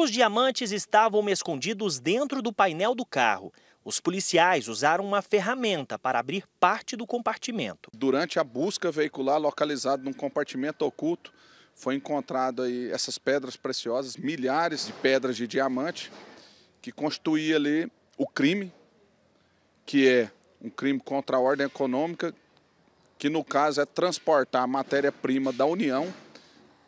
Os diamantes estavam escondidos dentro do painel do carro. Os policiais usaram uma ferramenta para abrir parte do compartimento. Durante a busca veicular localizada num compartimento oculto, foi encontrado aí essas pedras preciosas, milhares de pedras de diamante, que constituía ali o crime, que é um crime contra a ordem econômica, que no caso é transportar matéria-prima da União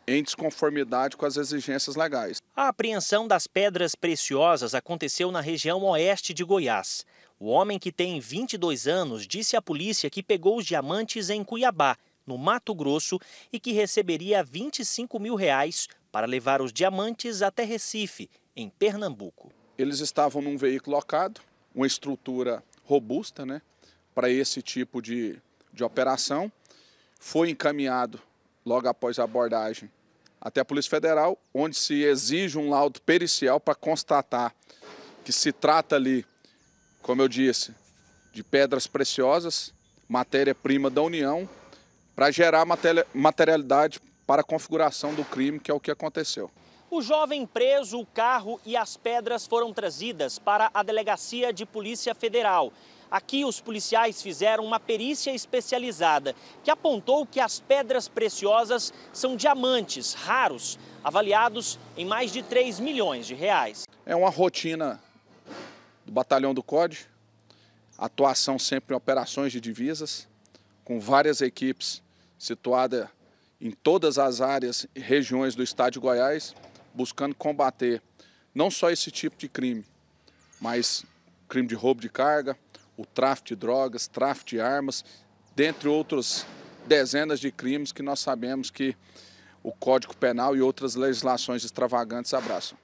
em desconformidade com as exigências legais. A apreensão das pedras preciosas aconteceu na região oeste de Goiás. O homem, que tem 22 anos, disse à polícia que pegou os diamantes em Cuiabá, no Mato Grosso, e que receberia 25 mil reais para levar os diamantes até Recife, em Pernambuco. Eles estavam num veículo locado, uma estrutura robusta né, para esse tipo de, de operação. Foi encaminhado, logo após a abordagem, até a Polícia Federal, onde se exige um laudo pericial para constatar que se trata ali, como eu disse, de pedras preciosas, matéria-prima da União, para gerar materialidade para a configuração do crime, que é o que aconteceu. O jovem preso, o carro e as pedras foram trazidas para a Delegacia de Polícia Federal. Aqui, os policiais fizeram uma perícia especializada que apontou que as pedras preciosas são diamantes raros, avaliados em mais de 3 milhões de reais. É uma rotina do Batalhão do COD, atuação sempre em operações de divisas, com várias equipes situadas em todas as áreas e regiões do estado de Goiás buscando combater não só esse tipo de crime, mas crime de roubo de carga, o tráfico de drogas, tráfico de armas, dentre outros dezenas de crimes que nós sabemos que o Código Penal e outras legislações extravagantes abraçam.